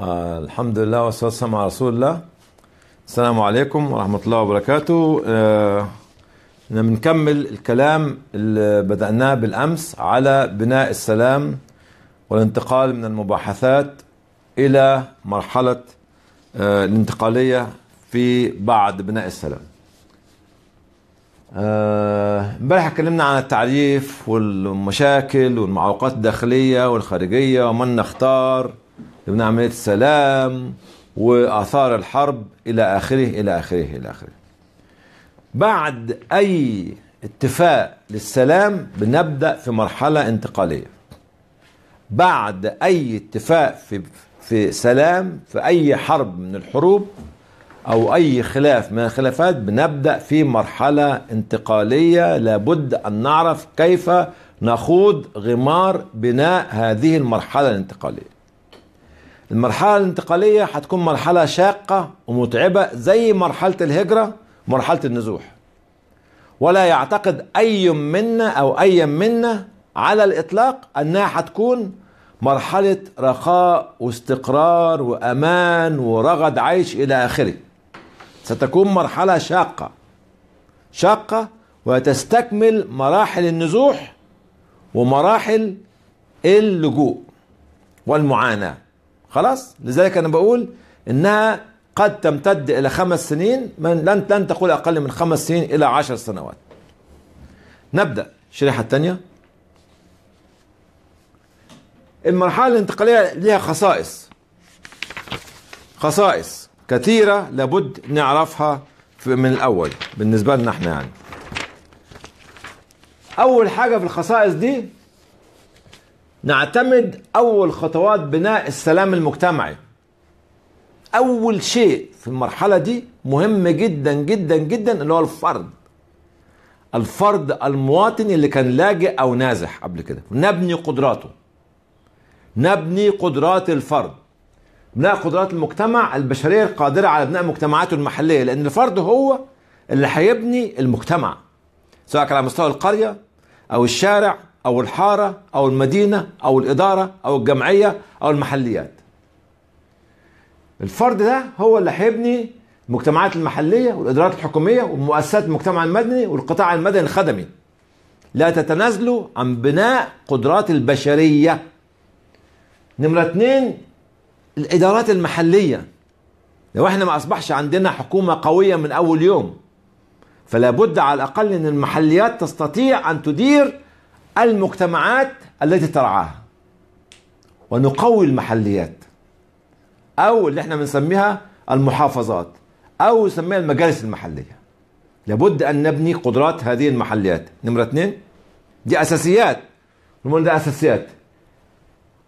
آه، الحمد لله والصلاة والسلام على رسول الله السلام عليكم ورحمة الله وبركاته آه بنكمل الكلام اللي بدأناه بالأمس على بناء السلام والانتقال من المباحثات إلى مرحلة آه الانتقالية في بعد بناء السلام آه، امبارح آه اتكلمنا عن التعريف والمشاكل والمعوقات الداخلية والخارجية ومن نختار من عملية السلام وآثار الحرب إلى آخره إلى آخره إلى آخره بعد أي اتفاق للسلام بنبدأ في مرحلة انتقالية بعد أي اتفاق في, في سلام في أي حرب من الحروب أو أي خلاف من الخلافات بنبدأ في مرحلة انتقالية لابد أن نعرف كيف نخوض غمار بناء هذه المرحلة الانتقالية المرحلة الانتقالية هتكون مرحلة شاقة ومتعبة زي مرحلة الهجرة مرحلة النزوح ولا يعتقد أي منا أو أي منا على الإطلاق أنها هتكون مرحلة رخاء واستقرار وأمان ورغد عيش إلى آخره ستكون مرحلة شاقة شاقة وتستكمل مراحل النزوح ومراحل اللجوء والمعاناه خلاص لذلك انا بقول انها قد تمتد الى خمس سنين من لن لن تقول اقل من خمس سنين الى عشر سنوات نبدا الشريحه الثانيه المرحله الانتقاليه لها خصائص خصائص كثيره لابد نعرفها من الاول بالنسبه لنا احنا يعني اول حاجه في الخصائص دي نعتمد أول خطوات بناء السلام المجتمعي أول شيء في المرحلة دي مهم جدا جدا جدا اللي هو الفرد الفرد المواطن اللي كان لاجئ أو نازح قبل كده نبني قدراته نبني قدرات الفرد بناء قدرات المجتمع البشرية القادرة على بناء مجتمعاته المحلية لأن الفرد هو اللي هيبني المجتمع سواء كان على مستوى القرية أو الشارع أو الحارة أو المدينة أو الإدارة أو الجمعية أو المحليات الفرد ده هو اللي هيبني المجتمعات المحلية والإدارات الحكومية ومؤسسات المجتمع المدني والقطاع المدني الخدمي لا تتنازلوا عن بناء قدرات البشرية نمرة اتنين الإدارات المحلية لو احنا ما أصبحش عندنا حكومة قوية من أول يوم فلا بد على الأقل أن المحليات تستطيع أن تدير المجتمعات التي ترعاها ونقوي المحليات او اللي احنا بنسميها المحافظات او نسميها المجالس المحليه لابد ان نبني قدرات هذه المحليات نمره اثنين دي اساسيات نقول ده اساسيات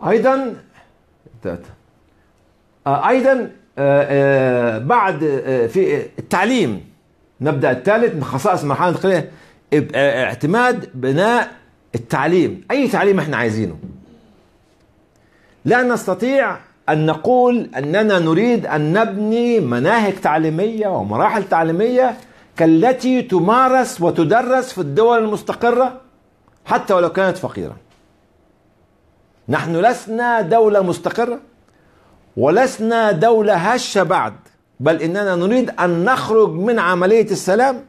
ايضا آه، ايضا آه، آه، بعد في التعليم نبدا الثالث من خصائص المرحله الانتقاليه اعتماد بناء التعليم أي تعليم احنا عايزينه لا نستطيع أن نقول أننا نريد أن نبني مناهج تعليمية ومراحل تعليمية كالتي تمارس وتدرس في الدول المستقرة حتى ولو كانت فقيرة نحن لسنا دولة مستقرة ولسنا دولة هشة بعد بل إننا نريد أن نخرج من عملية السلام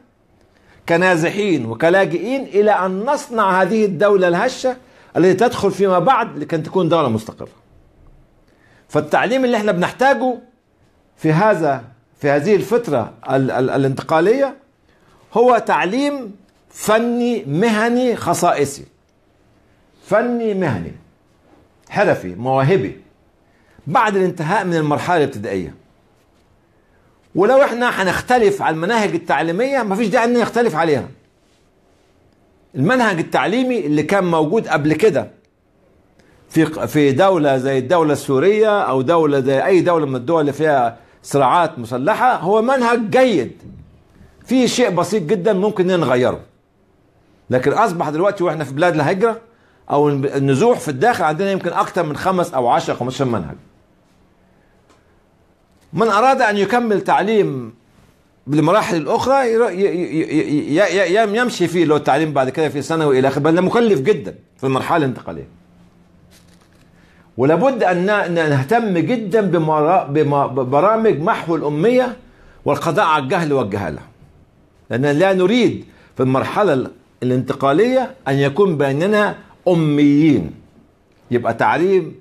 كنازحين وكلاجئين إلى أن نصنع هذه الدولة الهشة التي تدخل فيما بعد لكي تكون دولة مستقرة فالتعليم اللي احنا بنحتاجه في هذا في هذه الفترة ال ال الانتقالية هو تعليم فني مهني خصائصي فني مهني حرفي مواهبي بعد الانتهاء من المرحلة الابتدائية ولو احنا هنختلف على المناهج التعليميه مفيش داعي ان نختلف عليها المنهج التعليمي اللي كان موجود قبل كده في في دوله زي الدوله السوريه او دوله زي اي دوله من الدول اللي فيها صراعات مسلحه هو منهج جيد في شيء بسيط جدا ممكن نغيره لكن اصبح دلوقتي واحنا في بلاد الهجره او النزوح في الداخل عندنا يمكن اكتر من خمس او 10 15 منهج من أراد أن يكمل تعليم بالمراحل الأخرى يمشي فيه لو التعليم بعد كده في ثانوي إلى آخره بل مكلف جدا في المرحلة الانتقالية ولابد أن نهتم جدا ببرامج محو الأمية والقضاء على الجهل والجهالة لأن لا نريد في المرحلة الانتقالية أن يكون بيننا أميين يبقى تعليم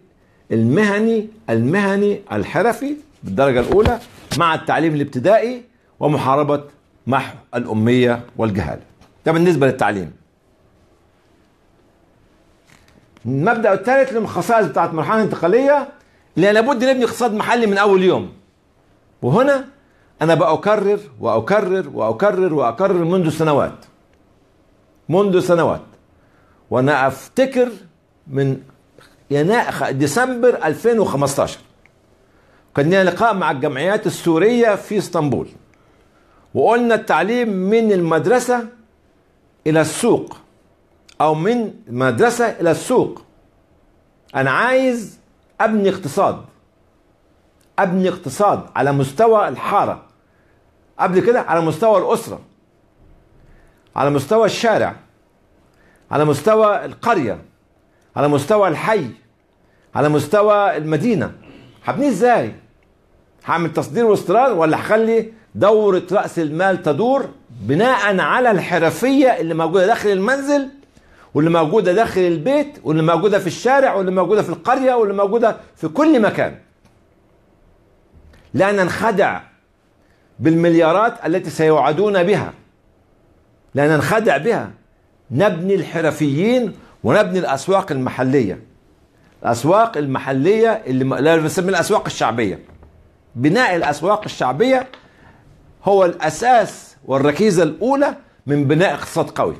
المهني المهني الحرفي بالدرجة الأولى مع التعليم الابتدائي ومحاربة محو الأمية والجهالة ده بالنسبة للتعليم المبدأ الثالث من الخصائص بتاعت المرحلة الانتقالية اللي لابد نبني اقتصاد محلي من أول يوم وهنا أنا بأكرر وأكرر وأكرر وأكرر منذ سنوات منذ سنوات وأنا أفتكر من يناير ديسمبر 2015 كان لنا لقاء مع الجمعيات السورية في اسطنبول وقلنا التعليم من المدرسة إلى السوق أو من المدرسة إلى السوق أنا عايز أبني اقتصاد أبني اقتصاد على مستوى الحارة قبل كده على مستوى الأسرة على مستوى الشارع على مستوى القرية على مستوى الحي على مستوى المدينة هبنيه ازاي؟ هعمل تصدير واستيراد ولا هخلي دورة رأس المال تدور بناء على الحرفية اللي موجودة داخل المنزل واللي موجودة داخل البيت واللي موجودة في الشارع واللي موجودة في القرية واللي موجودة في كل مكان لا ننخدع بالمليارات التي سيوعدون بها لا ننخدع بها نبني الحرفيين ونبني الأسواق المحلية الأسواق المحلية اللي لا بنسميها الأسواق الشعبية بناء الاسواق الشعبيه هو الاساس والركيزه الاولى من بناء اقتصاد قوي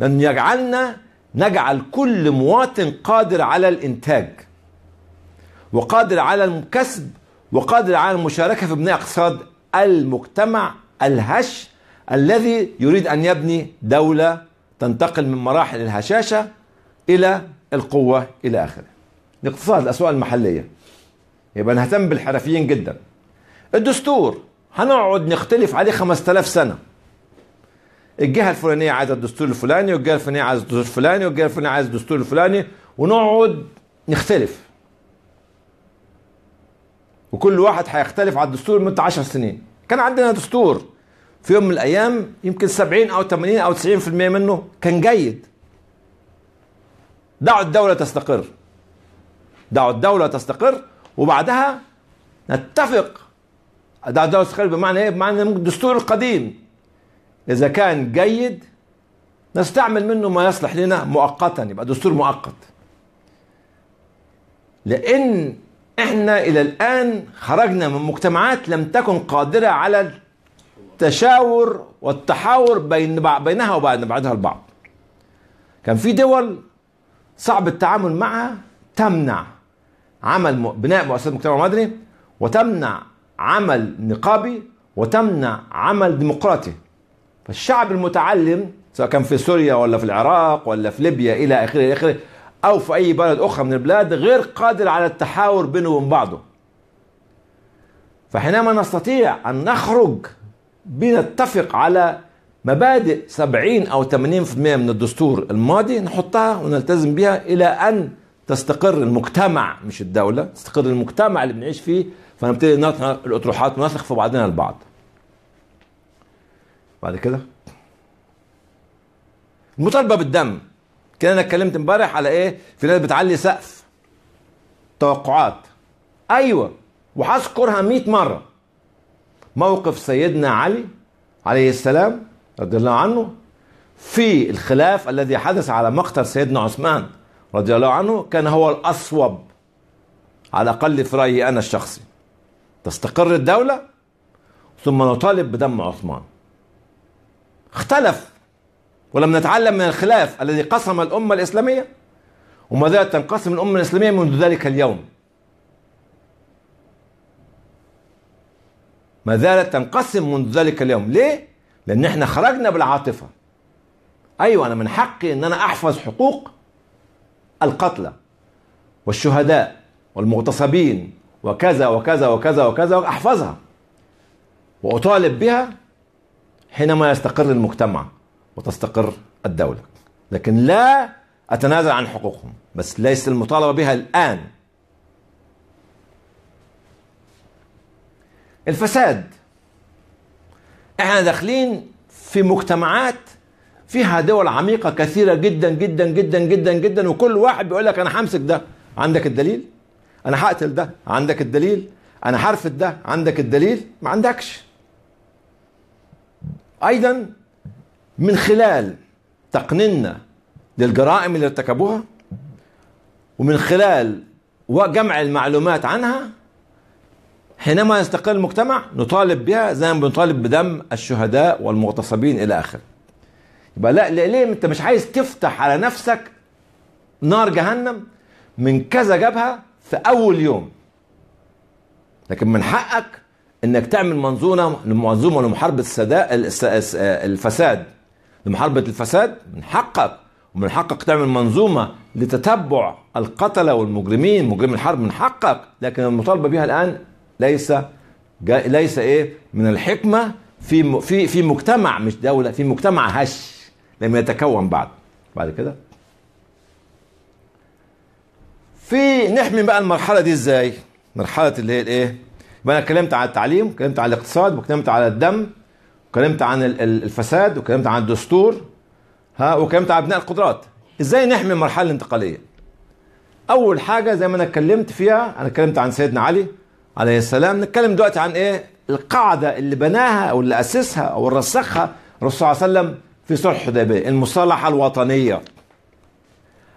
لن يجعلنا نجعل كل مواطن قادر على الانتاج وقادر على الكسب وقادر على المشاركه في بناء اقتصاد المجتمع الهش الذي يريد ان يبني دوله تنتقل من مراحل الهشاشه الى القوه الى اخره الاقتصاد الاسواق المحليه يبقى نهتم بالحرفيين جدا الدستور هنقعد نختلف عليه 5000 سنه الجهه الفلانيه عايزه الدستور الفلاني والجهه الفلانيه عايزه الدستور الفلاني والجهه الفلانيه عايزه الدستور الفلاني ونقعد نختلف وكل واحد هيختلف على الدستور من 10 سنين كان عندنا دستور في يوم من الايام يمكن 70 او 80 او 90% منه كان جيد دعوا الدولة تستقر دعوا الدولة تستقر وبعدها نتفق ده درس خارج بمعنى ايه؟ بمعنى الدستور القديم اذا كان جيد نستعمل منه ما يصلح لنا مؤقتا يبقى دستور مؤقت لان احنا الى الان خرجنا من مجتمعات لم تكن قادره على التشاور والتحاور بين بينها وبين بعضها البعض كان في دول صعب التعامل معها تمنع عمل بناء مؤسسات مجتمع مدني وتمنع عمل نقابي وتمنع عمل ديمقراطي فالشعب المتعلم سواء كان في سوريا ولا في العراق ولا في ليبيا الى اخره اخره او في اي بلد اخرى من البلاد غير قادر على التحاور بينه وبين بعضه فحينما نستطيع ان نخرج بنتفق على مبادئ 70 او 80% من الدستور الماضي نحطها ونلتزم بها الى ان تستقر المجتمع مش الدولة تستقر المجتمع اللي بنعيش فيه فنبتدي نطرح الأطروحات ونثق في بعضنا البعض بعد كده المطالبة بالدم كان انا اتكلمت امبارح على ايه في ناس بتعلي سقف توقعات ايوه وهذكرها 100 مره موقف سيدنا علي عليه السلام رضي الله عنه في الخلاف الذي حدث على مقتل سيدنا عثمان رضي الله عنه كان هو الأصوب على الأقل في رأيي أنا الشخصي تستقر الدولة ثم نطالب بدم عثمان اختلف ولم نتعلم من الخلاف الذي قسم الأمة الإسلامية وما زالت تنقسم الأمة الإسلامية منذ ذلك اليوم ما زالت تنقسم منذ ذلك اليوم ليه؟ لأن احنا خرجنا بالعاطفة أيوة أنا من حقي أن أنا أحفظ حقوق القتلى والشهداء والمغتصبين وكذا وكذا وكذا وكذا أحفظها وأطالب بها حينما يستقر المجتمع وتستقر الدولة لكن لا أتنازل عن حقوقهم بس ليس المطالبة بها الآن الفساد احنا داخلين في مجتمعات فيها دول عميقة كثيرة جدا جدا جدا جدا جدا وكل واحد بيقول لك أنا همسك ده عندك الدليل أنا هقتل ده عندك الدليل أنا هرفض ده عندك الدليل ما عندكش أيضا من خلال تقنيننا للجرائم اللي ارتكبوها ومن خلال وجمع المعلومات عنها حينما يستقل المجتمع نطالب بها زي ما بنطالب بدم الشهداء والمغتصبين الى اخره يبقى لا ليه انت مش عايز تفتح على نفسك نار جهنم من كذا جبهه في اول يوم لكن من حقك انك تعمل منظومه منظومه لمحاربه الفساد لمحاربه الفساد من حقك ومن حقك تعمل منظومه لتتبع القتله والمجرمين مجرمي الحرب من حقك لكن المطالبه بها الان ليس ليس ايه من الحكمه في في في مجتمع مش دوله في مجتمع هش لم يتكون بعد بعد كده في نحمي بقى المرحله دي ازاي مرحله اللي هي الايه يبقى انا اتكلمت عن التعليم اتكلمت عن الاقتصاد واتكلمت على الدم اتكلمت عن الفساد واتكلمت عن الدستور ها واتكلمت عن بناء القدرات ازاي نحمي المرحله الانتقاليه اول حاجه زي ما انا اتكلمت فيها انا اتكلمت عن سيدنا علي عليه السلام نتكلم دلوقتي عن ايه القاعده اللي بناها او اللي اسسها او رسخها الرسول صلى الله عليه وسلم في صلح الحديبيه المصالحه الوطنيه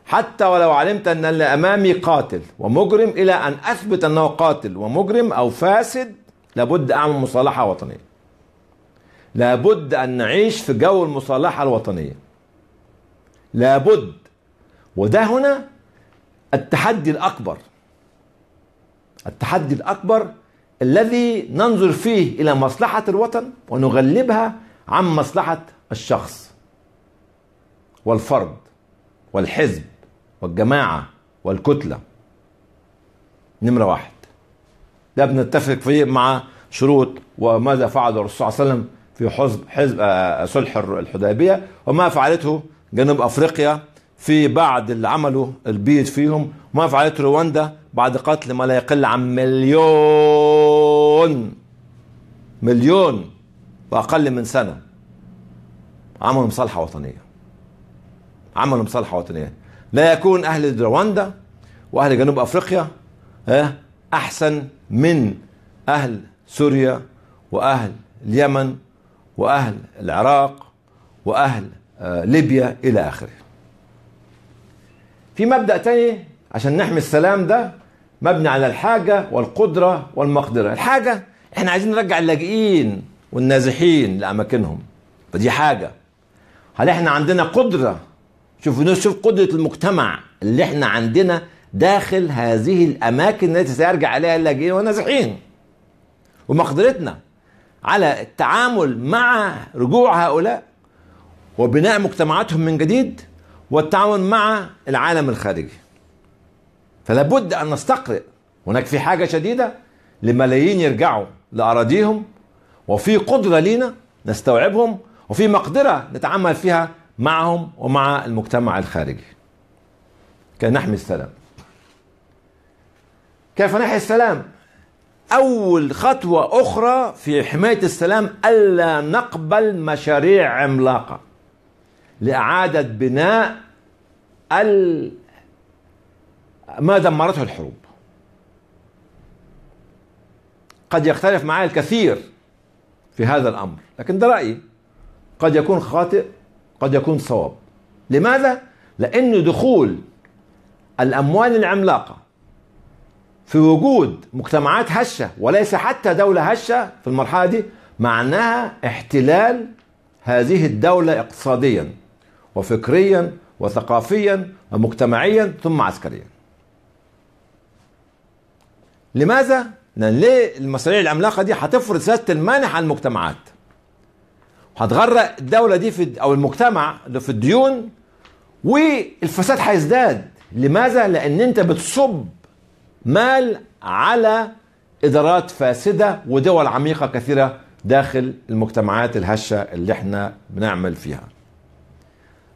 حتى ولو علمت ان اللي امامي قاتل ومجرم الى ان اثبت انه قاتل ومجرم او فاسد لابد اعمل مصالحه وطنيه لابد ان نعيش في جو المصالحه الوطنيه لابد وده هنا التحدي الاكبر التحدي الاكبر الذي ننظر فيه الى مصلحه الوطن ونغلبها عن مصلحه الشخص والفرد والحزب والجماعة والكتلة نمرة واحد ده بنتفق فيه مع شروط وماذا فعل الرسول صلى الله عليه وسلم في حزب حزب آه، آه، صلح الحديبية وما فعلته جنوب أفريقيا في بعد اللي عمله البيض فيهم وما فعلته رواندا بعد قتل ما لا يقل عن مليون مليون وأقل من سنة عملوا مصالحه وطنيه عملوا مصالحه وطنيه لا يكون اهل رواندا واهل جنوب افريقيا احسن من اهل سوريا واهل اليمن واهل العراق واهل آه، ليبيا الى اخره في مبدا تاني عشان نحمي السلام ده مبني على الحاجه والقدره والمقدره الحاجه احنا عايزين نرجع اللاجئين والنازحين لاماكنهم فدي حاجه هل احنا عندنا قدرة شوف نشوف قدرة المجتمع اللي احنا عندنا داخل هذه الأماكن التي سيرجع إليها اللاجئين والنازحين ومقدرتنا على التعامل مع رجوع هؤلاء وبناء مجتمعاتهم من جديد والتعاون مع العالم الخارجي فلا بد أن نستقرئ هناك في حاجة شديدة لملايين يرجعوا لأراضيهم وفي قدرة لينا نستوعبهم وفي مقدرة نتعامل فيها معهم ومع المجتمع الخارجي نحمي السلام كيف نحمي السلام أول خطوة أخرى في حماية السلام ألا نقبل مشاريع عملاقة لإعادة بناء ال... ما دمرته الحروب قد يختلف معي الكثير في هذا الأمر لكن ده رأيي قد يكون خاطئ قد يكون صواب لماذا؟ لأن دخول الأموال العملاقة في وجود مجتمعات هشة وليس حتى دولة هشة في المرحلة دي معناها احتلال هذه الدولة اقتصاديا وفكريا وثقافيا ومجتمعيا ثم عسكريا لماذا؟ لأن ليه المشاريع العملاقة دي هتفرض سياسة المانح على المجتمعات هتغرق الدوله دي في او المجتمع في الديون والفساد هيزداد لماذا لان انت بتصب مال على ادارات فاسده ودول عميقه كثيره داخل المجتمعات الهشه اللي احنا بنعمل فيها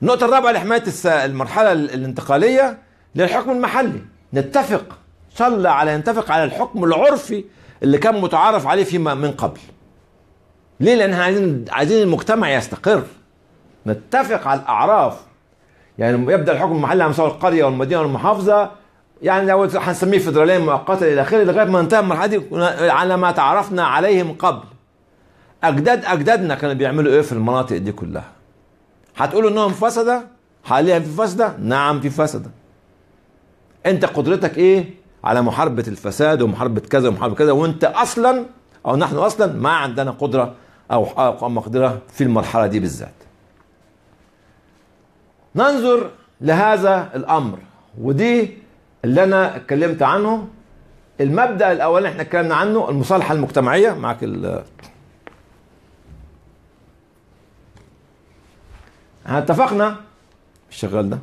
النقطه الرابعه لحمايه المرحله الانتقاليه للحكم المحلي نتفق صلى على نتفق على الحكم العرفي اللي كان متعارف عليه فيما من قبل ليه؟ لان عايزين عايزين المجتمع يستقر نتفق على الاعراف يعني يبدا الحكم المحلي على مستوى القريه والمدينه والمحافظه يعني لو هنسميه فدراليه مؤقته الى اخره لغايه ما انتهى المرحله دي على ما تعرفنا عليه من قبل اجداد اجدادنا كانوا بيعملوا ايه في المناطق دي كلها هتقولوا انهم فسده حاليا في فسده نعم في فسده انت قدرتك ايه على محاربه الفساد ومحاربه كذا ومحاربه كذا وانت اصلا او نحن اصلا ما عندنا قدره أو حائق مقدرة في المرحلة دي بالذات ننظر لهذا الأمر ودي اللي أنا اتكلمت عنه المبدأ اللي احنا اتكلمنا عنه المصالحة المجتمعية معاك ال احنا اتفقنا شغال ده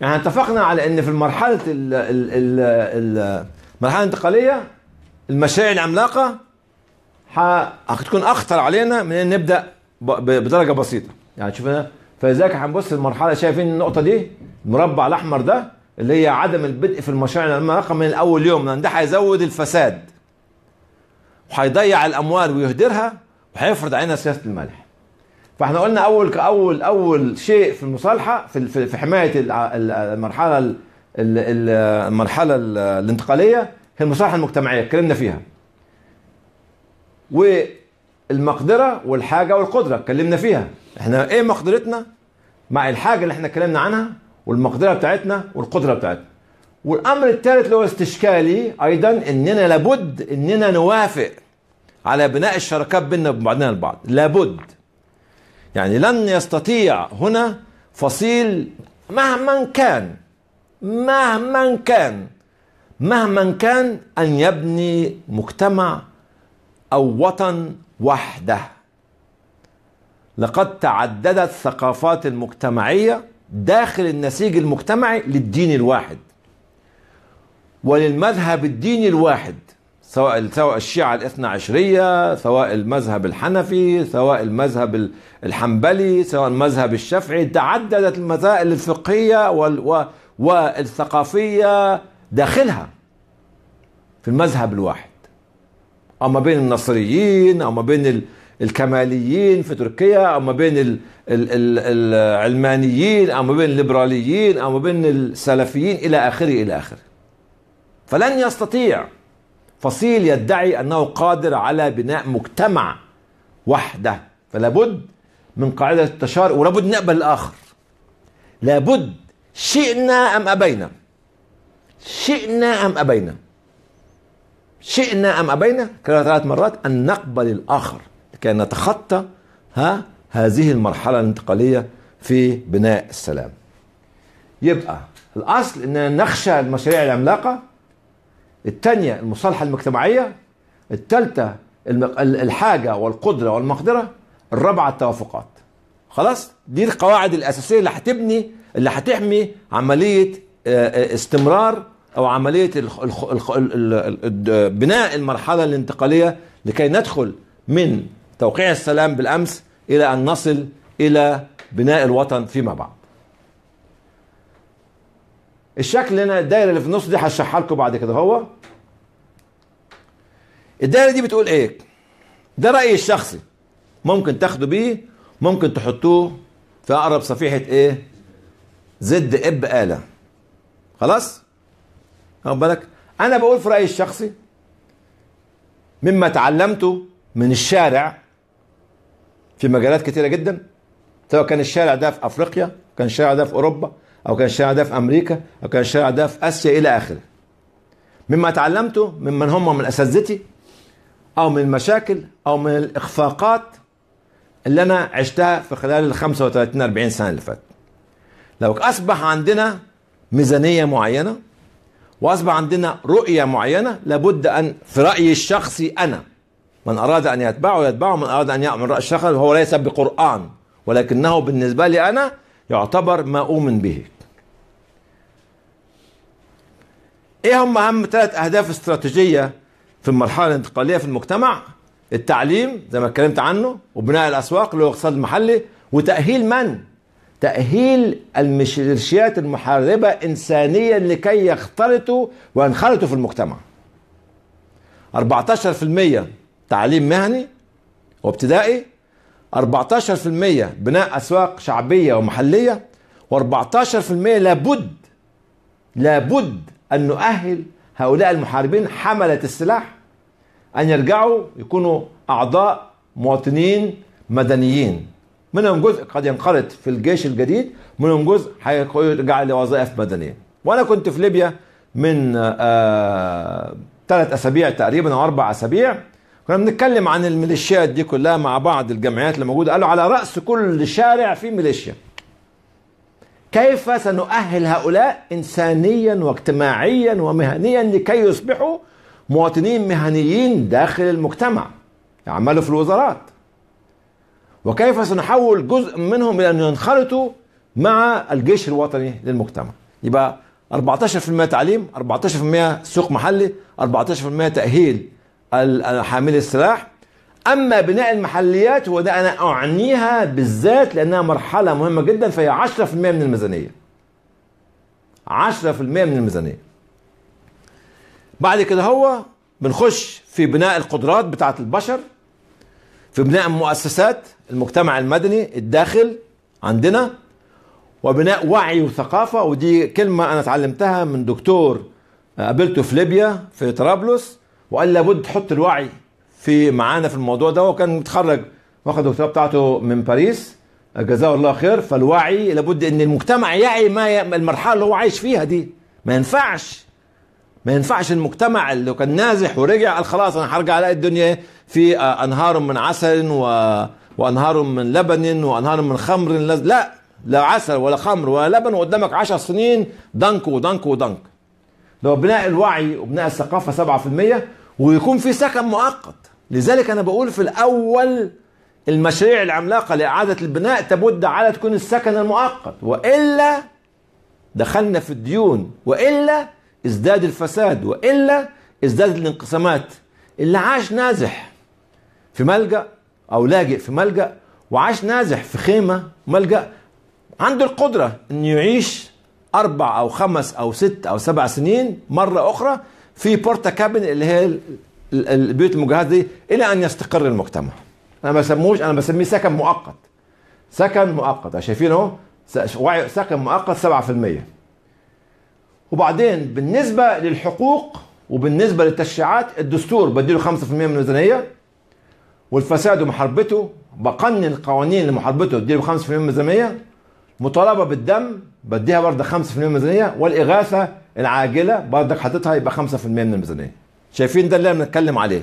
يعني اتفقنا على ان في مرحله المرحله الانتقاليه المشاريع العملاقه هتكون اخطر علينا من ان نبدا بدرجه بسيطه يعني شوف فلذلك هنبص المرحله شايفين النقطه دي المربع الاحمر ده اللي هي عدم البدء في المشاريع المرقه من الاول يوم لان ده هيزود الفساد وهيضيع الاموال ويهدرها وهيفرض علينا سياسه الملح فاحنا قلنا اول كاول اول شيء في المصالحه في في حمايه المرحله المرحله الانتقاليه هي المصالحه المجتمعيه اتكلمنا فيها والمقدره والحاجه والقدره اتكلمنا فيها احنا ايه مقدرتنا مع الحاجه اللي احنا اتكلمنا عنها والمقدره بتاعتنا والقدره بتاعتنا والامر الثالث اللي هو استشكالي ايضا اننا لابد اننا نوافق على بناء الشراكات بيننا وبعضنا البعض لابد يعني لن يستطيع هنا فصيل مهما كان مهما كان مهما كان ان يبني مجتمع أو وطن وحده لقد تعددت الثقافات المجتمعية داخل النسيج المجتمعي للدين الواحد وللمذهب الديني الواحد سواء سواء الشيعة الاثنى عشرية سواء المذهب الحنفي سواء المذهب الحنبلي سواء المذهب الشافعي تعددت المسائل الفقهية والثقافية داخلها في المذهب الواحد او ما بين النصريين او ما بين الكماليين في تركيا او ما بين العلمانيين او ما بين الليبراليين او ما بين السلفيين الى اخره الى اخره. فلن يستطيع فصيل يدعي انه قادر على بناء مجتمع وحده فلا بد من قاعده ولا ولابد نقبل الاخر. لابد شئنا ام ابينا. شئنا ام ابينا. شئنا أم أبينا كررها ثلاث مرات أن نقبل الآخر لكي نتخطى ها هذه المرحلة الانتقالية في بناء السلام يبقى الأصل أننا نخشى المشاريع العملاقة الثانية المصالحة المجتمعية الثالثة الحاجة والقدرة والمقدرة الرابعة التوافقات خلاص دي القواعد الأساسية اللي هتبني اللي هتحمي عملية استمرار او عمليه بناء المرحله الانتقاليه لكي ندخل من توقيع السلام بالامس الى ان نصل الى بناء الوطن فيما بعد. الشكل هنا الدايره اللي في النص دي هشرحها لكم بعد كده هو الدايره دي بتقول ايه؟ ده رايي الشخصي ممكن تاخدوا بيه ممكن تحطوه في اقرب صفيحه ايه؟ زد اب اله خلاص؟ واخد بالك انا بقول في رايي الشخصي مما تعلمته من الشارع في مجالات كتيره جدا سواء كان الشارع ده في افريقيا كان الشارع ده في اوروبا او كان الشارع ده في امريكا او كان الشارع ده في اسيا الى اخره مما تعلمته ممن هم من اساتذتي او من المشاكل او من الاخفاقات اللي انا عشتها في خلال ال 35 40 سنه اللي فاتت لو اصبح عندنا ميزانيه معينه واصبح عندنا رؤيه معينه لابد ان في رايي الشخصي انا من اراد ان يتبعه يتبعه من اراد ان يامر راي الشخص هو ليس بقران ولكنه بالنسبه لي انا يعتبر ما اؤمن به ايه هم اهم ثلاث اهداف استراتيجيه في المرحله الانتقاليه في المجتمع التعليم زي ما اتكلمت عنه وبناء الاسواق اللي هو الاقتصاد المحلي وتاهيل من تأهيل الميليشيات المحاربة إنسانيا لكي يختلطوا وينخرطوا في المجتمع 14% تعليم مهني وابتدائي 14% بناء أسواق شعبية ومحلية و14% لابد لابد أن نؤهل هؤلاء المحاربين حملة السلاح أن يرجعوا يكونوا أعضاء مواطنين مدنيين منهم جزء قد ينقرض في الجيش الجديد منهم جزء هيرجع لوظائف مدنيه وانا كنت في ليبيا من ثلاث آه، اسابيع تقريبا او اربع اسابيع كنا بنتكلم عن الميليشيات دي كلها مع بعض الجمعيات اللي موجوده قالوا على راس كل شارع في ميليشيا كيف سنؤهل هؤلاء انسانيا واجتماعيا ومهنيا لكي يصبحوا مواطنين مهنيين داخل المجتمع يعملوا في الوزارات وكيف سنحول جزء منهم الى ان ينخرطوا مع الجيش الوطني للمجتمع يبقى 14% تعليم 14% سوق محلي 14% تأهيل حاملي السلاح أما بناء المحليات وده أنا أعنيها بالذات لأنها مرحلة مهمة جدا فهي 10% من الميزانية 10% من الميزانية بعد كده هو بنخش في بناء القدرات بتاعة البشر في بناء مؤسسات المجتمع المدني الداخل عندنا وبناء وعي وثقافة ودي كلمة أنا اتعلمتها من دكتور آه، قابلته في ليبيا في طرابلس وقال لابد تحط الوعي في معانا في الموضوع ده وكان متخرج واخد الدكتوراه بتاعته من باريس آه، جزاه الله خير فالوعي لابد ان المجتمع يعي ما المرحله اللي هو عايش فيها دي ما ينفعش ما ينفعش المجتمع اللي كان نازح ورجع قال خلاص انا هرجع الاقي الدنيا إيه؟ في آه، انهار من عسل و... وانهار من لبن وانهار من خمر لا لا عسل ولا خمر ولا لبن وقدامك 10 سنين دنك ودنك ودنك لو بناء الوعي وبناء الثقافه 7% ويكون في سكن مؤقت لذلك انا بقول في الاول المشاريع العملاقه لاعاده البناء تبد على تكون السكن المؤقت والا دخلنا في الديون والا ازداد الفساد والا ازدادت الانقسامات اللي عاش نازح في ملجا او لاجئ في ملجا وعاش نازح في خيمه ملجا عنده القدره انه يعيش اربع او خمس او ست او سبع سنين مره اخرى في بورتا كابن اللي هي البيوت المجهزه دي الى ان يستقر المجتمع انا ما بسموش انا بسميه سكن مؤقت سكن مؤقت شايفين اهو سكن مؤقت 7% وبعدين بالنسبه للحقوق وبالنسبه للتشريعات الدستور بديله 5% من الميزانيه والفساد ومحاربته بقنن قوانين لمحاربته بديله 5% من الميزانيه مطالبه بالدم بديها برضه 5% من الميزانيه والاغاثه العاجله برضك حاططها يبقى 5% من الميزانيه شايفين ده اللي بنتكلم عليه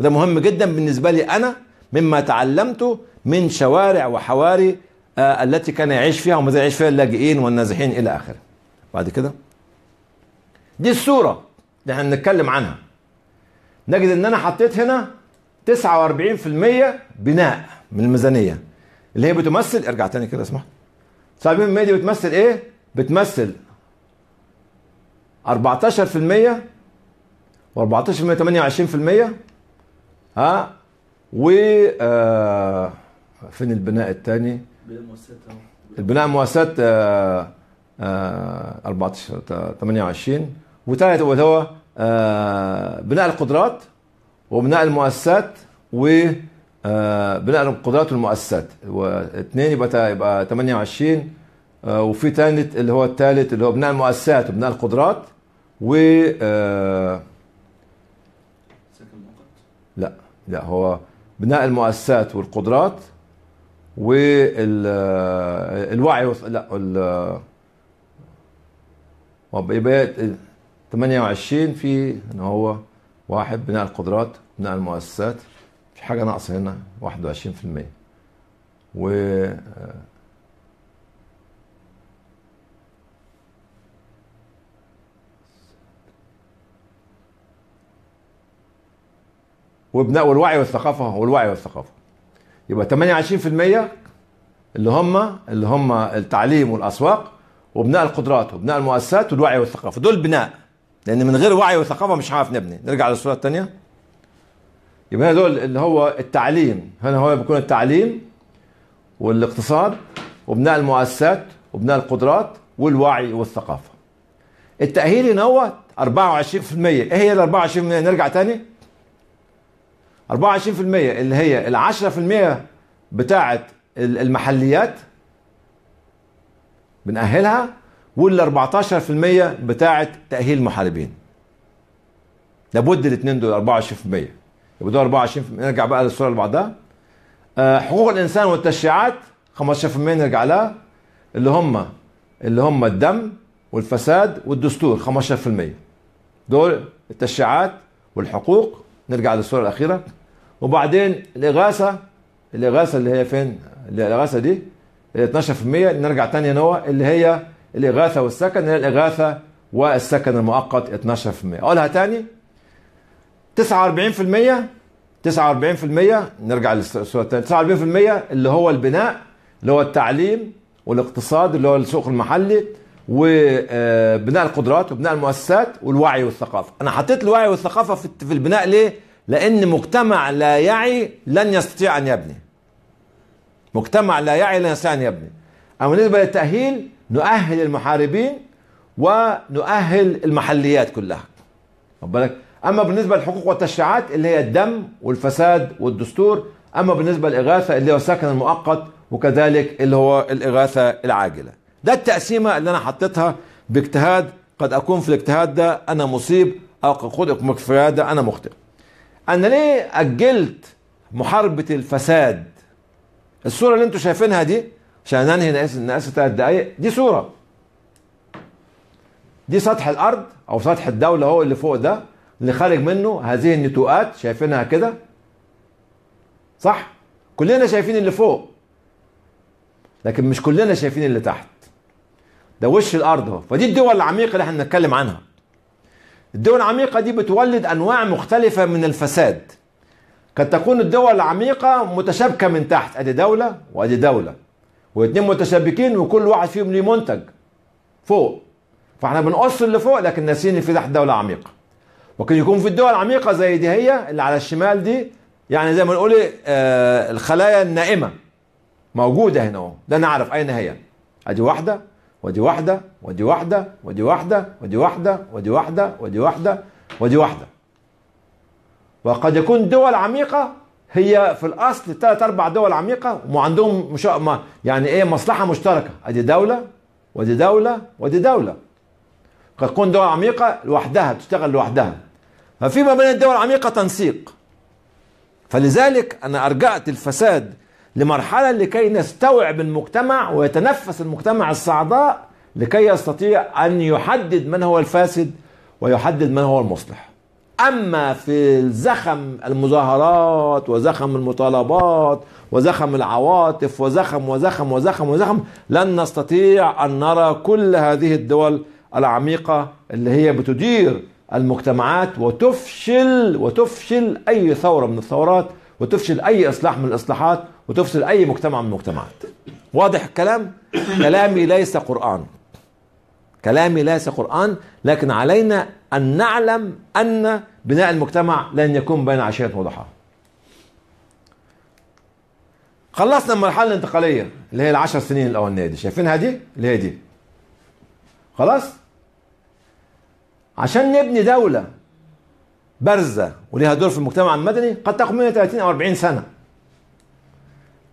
وده مهم جدا بالنسبه لي انا مما تعلمته من شوارع وحواري آه التي كان يعيش فيها وما يعيش فيها اللاجئين والنازحين الى اخره بعد كده دي الصوره اللي احنا بنتكلم عنها نجد ان انا حطيت هنا 49% بناء من الميزانيه اللي هي بتمثل ارجع تاني كده اسمح 49% دي بتمثل ايه بتمثل 14% و14% 28% ها و آه فين البناء الثاني؟ البناء المؤسسات البناء المؤسسات آه 14 28 وثالث وهو بناء القدرات وبناء المؤسسات و آه، بناء القدرات والمؤسسات واثنين يبقى يبقى 28 آه، وفي ثالث اللي هو الثالث اللي هو بناء المؤسسات وبناء القدرات و آه، لا لا هو بناء المؤسسات والقدرات والوعي لا وبقية 28 في ان هو واحد بناء القدرات بناء المؤسسات في حاجه ناقصه هنا 21% و وبناء والوعي والثقافه والوعي والثقافه يبقى 28% اللي هم اللي هم التعليم والاسواق وبناء القدرات وبناء المؤسسات والوعي والثقافه دول بناء لان من غير وعي وثقافه مش عارف نبني نرجع للصوره الثانيه يبقى هنا دول اللي هو التعليم هنا هو بيكون التعليم والاقتصاد وبناء المؤسسات وبناء القدرات والوعي والثقافه التاهيل هنا هو 24% ايه هي ال 24% نرجع تاني 24% اللي هي ال 10% بتاعه المحليات بنأهلها وال 14% بتاعة تأهيل محاربين لابد الاثنين دول 24% يبقى دول 24% نرجع بقى للصورة اللي بعدها آه، حقوق الإنسان والتشريعات 15% نرجع لها اللي هم اللي هم الدم والفساد والدستور 15% دول التشريعات والحقوق نرجع للصورة الأخيرة وبعدين الإغاثة الإغاثة اللي هي فين؟ الإغاثة دي 12% نرجع تاني نوع اللي هي الإغاثة والسكن اللي هي الإغاثة والسكن المؤقت 12% أقولها تاني 49% 49% نرجع للسؤال الثاني 49% اللي هو البناء اللي هو التعليم والاقتصاد اللي هو السوق المحلي وبناء القدرات وبناء المؤسسات والوعي والثقافة أنا حطيت الوعي والثقافة في البناء ليه؟ لأن مجتمع لا يعي لن يستطيع أن يبني مجتمع لا يعي الإنسان يبني أما بالنسبة للتأهيل نؤهل المحاربين ونؤهل المحليات كلها بالك أما بالنسبة للحقوق والتشريعات اللي هي الدم والفساد والدستور أما بالنسبة للإغاثة اللي هو السكن المؤقت وكذلك اللي هو الإغاثة العاجلة ده التقسيمة اللي أنا حطيتها باجتهاد قد أكون في الاجتهاد ده أنا مصيب أو قد أكون في ده أنا مخطئ أنا ليه أجلت محاربة الفساد الصورة اللي انتم شايفينها دي عشان ننهي ناقص ثلاث دقايق دي صورة دي سطح الأرض أو سطح الدولة هو اللي فوق ده اللي خارج منه هذه النتوءات شايفينها كده صح؟ كلنا شايفين اللي فوق لكن مش كلنا شايفين اللي تحت ده وش الارض اهو فدي الدول العميقه اللي احنا بنتكلم عنها الدول العميقه دي بتولد انواع مختلفه من الفساد قد تكون الدول العميقة متشابكة من تحت أدي دولة وأدي دولة واتنين متشابكين وكل واحد فيهم ليه منتج فوق فاحنا بنقص اللي فوق لكن ناسيين في تحت دولة عميقة ممكن يكون في الدول العميقة زي دي هي اللي على الشمال دي يعني زي ما نقول آه الخلايا النائمة موجودة هنا اهو ده نعرف أين هي أدي واحدة ودي واحدة ودي واحدة ودي واحدة ودي واحدة ودي واحدة ودي واحدة ودي واحدة وقد يكون دول عميقة هي في الأصل ثلاث أربع دول عميقة وعندهم مش... يعني إيه مصلحة مشتركة أدي دولة ودي دولة ودي دولة قد تكون دول عميقة لوحدها تشتغل لوحدها ففي ما بين الدول العميقة تنسيق فلذلك أنا أرجعت الفساد لمرحلة لكي نستوعب المجتمع ويتنفس المجتمع الصعداء لكي يستطيع أن يحدد من هو الفاسد ويحدد من هو المصلح أما في زخم المظاهرات وزخم المطالبات وزخم العواطف وزخم وزخم وزخم وزخم لن نستطيع أن نرى كل هذه الدول العميقة اللي هي بتدير المجتمعات وتفشل وتفشل أي ثورة من الثورات وتفشل أي إصلاح من الإصلاحات وتفشل أي مجتمع من المجتمعات واضح الكلام؟ كلامي ليس قرآن كلامي ليس قرآن لكن علينا أن نعلم أن بناء المجتمع لن يكون بين عشية وضحاها خلصنا المرحلة الانتقالية اللي هي العشر سنين الأولانية دي شايفينها دي اللي هي دي خلاص عشان نبني دولة بارزة وليها دور في المجتمع المدني قد تاخد منها 30 أو 40 سنة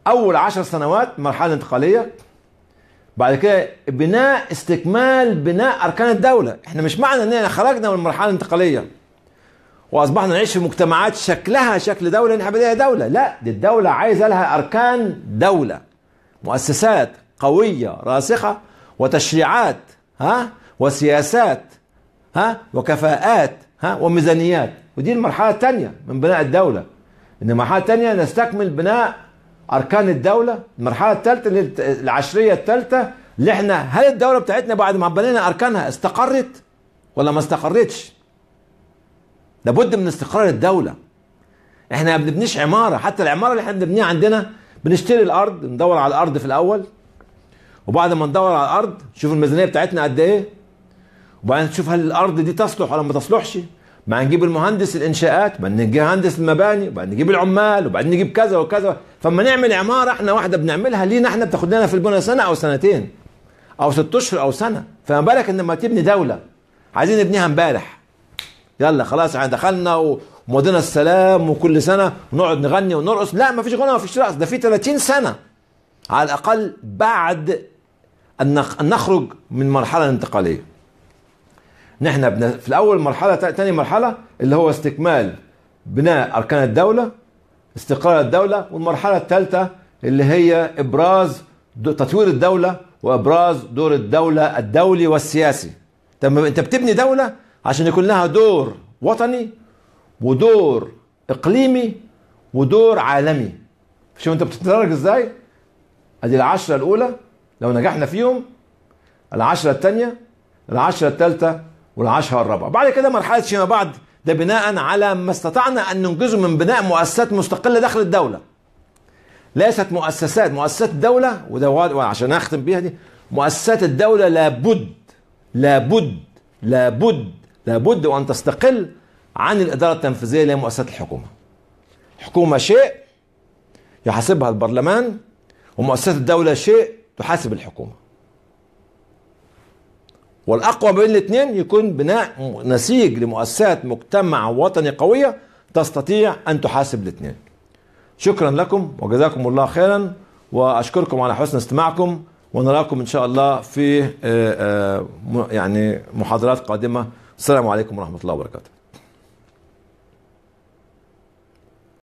أول عشر سنوات مرحلة انتقالية بعد كده بناء استكمال بناء اركان الدوله احنا مش معنى اننا خرجنا من المرحله الانتقاليه واصبحنا نعيش في مجتمعات شكلها شكل دوله نحب لها دوله لا دي الدوله عايزه لها اركان دوله مؤسسات قويه راسخه وتشريعات ها وسياسات ها وكفاءات ها وميزانيات ودي المرحله الثانيه من بناء الدوله ان المرحله الثانيه نستكمل بناء اركان الدوله المرحله الثالثه العشريه الثالثه اللي احنا هل الدوله بتاعتنا بعد ما بنينا اركانها استقرت ولا ما استقرتش لابد من استقرار الدوله احنا ما بنبنيش عماره حتى العماره اللي احنا بنبنيها عندنا بنشتري الارض ندور على الارض في الاول وبعد ما ندور على الارض نشوف الميزانيه بتاعتنا قد ايه وبعدين نشوف هل الارض دي تصلح ولا ما تصلحش ما نجيب المهندس الانشاءات ما نجيب مهندس المباني وبعدين نجيب العمال وبعدين نجيب كذا وكذا فما نعمل عماره احنا واحده بنعملها لينا احنا بتاخد لنا في البنى سنه او سنتين او ست اشهر او سنه فما بالك ان لما تبني دوله عايزين نبنيها امبارح يلا خلاص احنا دخلنا ومضينا السلام وكل سنه ونقعد نغني ونرقص لا ما فيش غنى ما فيش رقص ده في 30 سنه على الاقل بعد ان نخرج من مرحله انتقاليه نحن بن... في الاول مرحله ثاني مرحله اللي هو استكمال بناء اركان الدوله استقرار الدوله والمرحله الثالثه اللي هي ابراز تطوير الدوله وابراز دور الدوله الدولي والسياسي طب انت بتبني دوله عشان يكون لها دور وطني ودور اقليمي ودور عالمي شوف انت بتتدرج ازاي ادي العشره الاولى لو نجحنا فيهم العشره الثانيه العشره الثالثه والعشرة الرابعة بعد كده مرحلة فيما بعد ده بناء على ما استطعنا أن ننجزه من بناء مؤسسات مستقلة داخل الدولة ليست مؤسسات مؤسسات الدولة وده عشان أختم بيها دي مؤسسات الدولة لابد لابد لابد لابد وأن تستقل عن الإدارة التنفيذية لمؤسسات الحكومة الحكومة شيء يحاسبها البرلمان ومؤسسات الدولة شيء تحاسب الحكومة والاقوى بين الاثنين يكون بناء نسيج لمؤسسات مجتمع وطني قويه تستطيع ان تحاسب الاثنين. شكرا لكم وجزاكم الله خيرا واشكركم على حسن استماعكم ونراكم ان شاء الله في آه، آه، يعني محاضرات قادمه السلام عليكم ورحمه الله وبركاته.